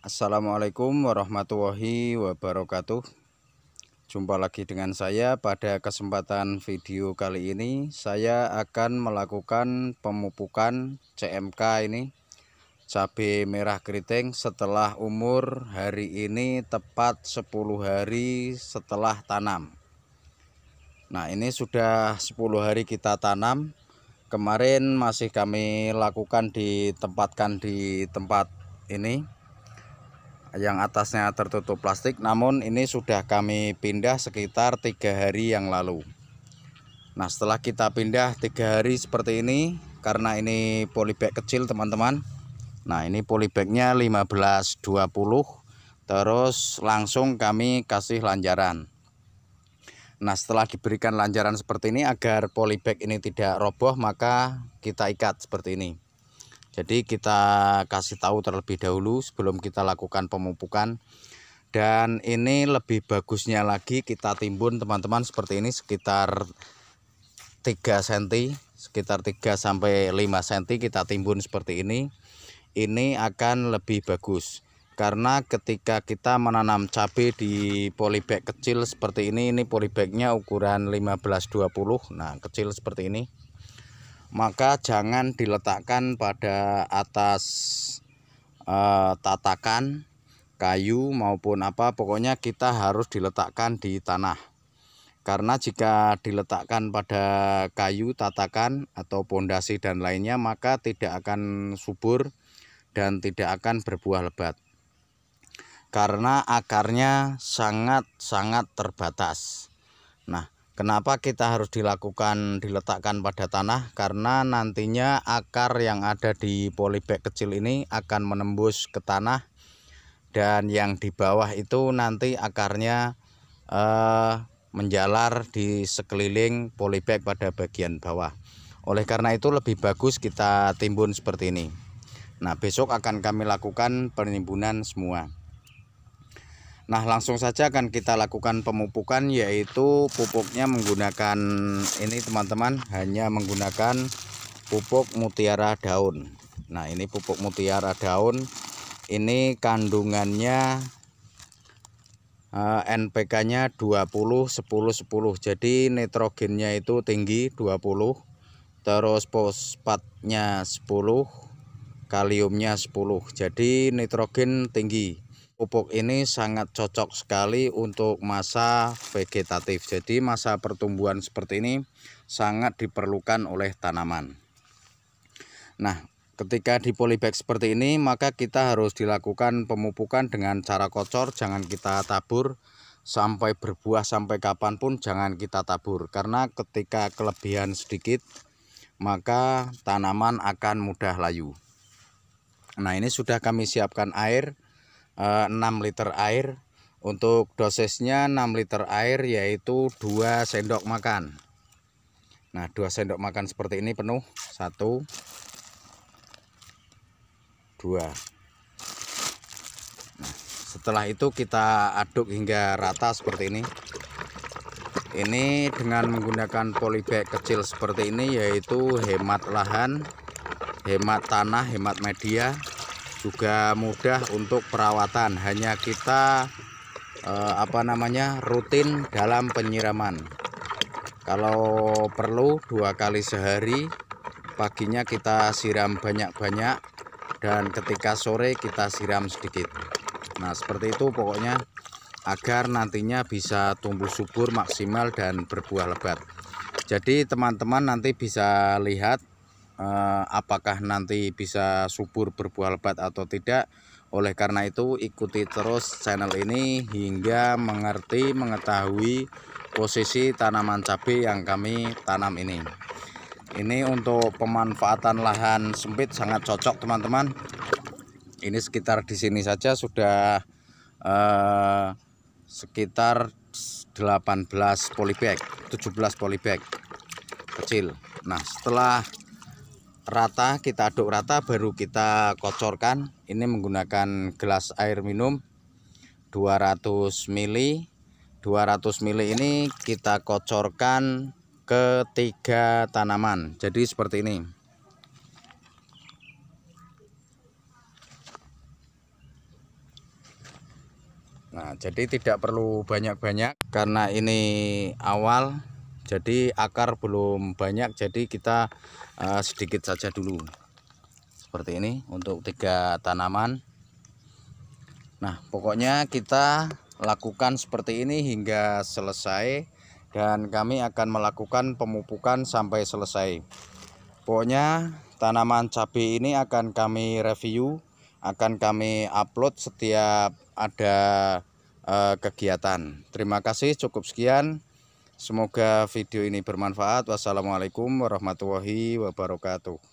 Assalamualaikum warahmatullahi wabarakatuh Jumpa lagi dengan saya pada kesempatan video kali ini Saya akan melakukan pemupukan CMK ini Cabai merah keriting setelah umur hari ini tepat 10 hari setelah tanam Nah ini sudah 10 hari kita tanam Kemarin masih kami lakukan ditempatkan di tempat ini yang atasnya tertutup plastik namun ini sudah kami pindah sekitar tiga hari yang lalu nah setelah kita pindah tiga hari seperti ini karena ini polybag kecil teman-teman nah ini polybagnya 15 terus langsung kami kasih lanjaran nah setelah diberikan lanjaran seperti ini agar polybag ini tidak roboh maka kita ikat seperti ini jadi kita kasih tahu terlebih dahulu sebelum kita lakukan pemupukan. Dan ini lebih bagusnya lagi kita timbun teman-teman seperti ini sekitar 3 cm, sekitar 3 sampai 5 cm kita timbun seperti ini. Ini akan lebih bagus. Karena ketika kita menanam cabai di polybag kecil seperti ini, ini polybagnya ukuran 15-20, nah kecil seperti ini maka jangan diletakkan pada atas eh, tatakan kayu maupun apa pokoknya kita harus diletakkan di tanah karena jika diletakkan pada kayu tatakan atau pondasi dan lainnya maka tidak akan subur dan tidak akan berbuah lebat karena akarnya sangat-sangat terbatas nah Kenapa kita harus dilakukan diletakkan pada tanah? Karena nantinya akar yang ada di polybag kecil ini akan menembus ke tanah dan yang di bawah itu nanti akarnya eh, menjalar di sekeliling polybag pada bagian bawah. Oleh karena itu lebih bagus kita timbun seperti ini. Nah, besok akan kami lakukan penimbunan semua. Nah langsung saja akan kita lakukan pemupukan yaitu pupuknya menggunakan ini teman-teman hanya menggunakan pupuk mutiara daun Nah ini pupuk mutiara daun ini kandungannya NPK nya 20 10 10 jadi nitrogennya itu tinggi 20 terus fosfatnya 10 kaliumnya 10 jadi nitrogen tinggi pupuk ini sangat cocok sekali untuk masa vegetatif jadi masa pertumbuhan seperti ini sangat diperlukan oleh tanaman nah ketika di polybag seperti ini maka kita harus dilakukan pemupukan dengan cara kocor jangan kita tabur sampai berbuah sampai kapanpun jangan kita tabur karena ketika kelebihan sedikit maka tanaman akan mudah layu nah ini sudah kami siapkan air 6 eh, liter air untuk dosisnya 6 liter air yaitu 2 sendok makan nah 2 sendok makan seperti ini penuh 1 2 nah, setelah itu kita aduk hingga rata seperti ini ini dengan menggunakan polybag kecil seperti ini yaitu hemat lahan hemat tanah hemat media juga mudah untuk perawatan hanya kita eh, apa namanya rutin dalam penyiraman kalau perlu dua kali sehari paginya kita siram banyak-banyak dan ketika sore kita siram sedikit nah seperti itu pokoknya agar nantinya bisa tumbuh subur maksimal dan berbuah lebat jadi teman-teman nanti bisa lihat Eh, apakah nanti bisa subur berbuah lebat atau tidak oleh karena itu ikuti terus channel ini hingga mengerti mengetahui posisi tanaman cabai yang kami tanam ini ini untuk pemanfaatan lahan sempit sangat cocok teman-teman ini sekitar di sini saja sudah eh, sekitar 18 polybag 17 polybag kecil nah setelah rata kita aduk rata baru kita kocorkan ini menggunakan gelas air minum 200 ml 200 ml ini kita kocorkan ke tiga tanaman jadi seperti ini Nah jadi tidak perlu banyak-banyak karena ini awal jadi akar belum banyak jadi kita uh, sedikit saja dulu seperti ini untuk tiga tanaman nah pokoknya kita lakukan seperti ini hingga selesai dan kami akan melakukan pemupukan sampai selesai pokoknya tanaman cabai ini akan kami review akan kami upload setiap ada uh, kegiatan terima kasih cukup sekian Semoga video ini bermanfaat. Wassalamualaikum warahmatullahi wabarakatuh.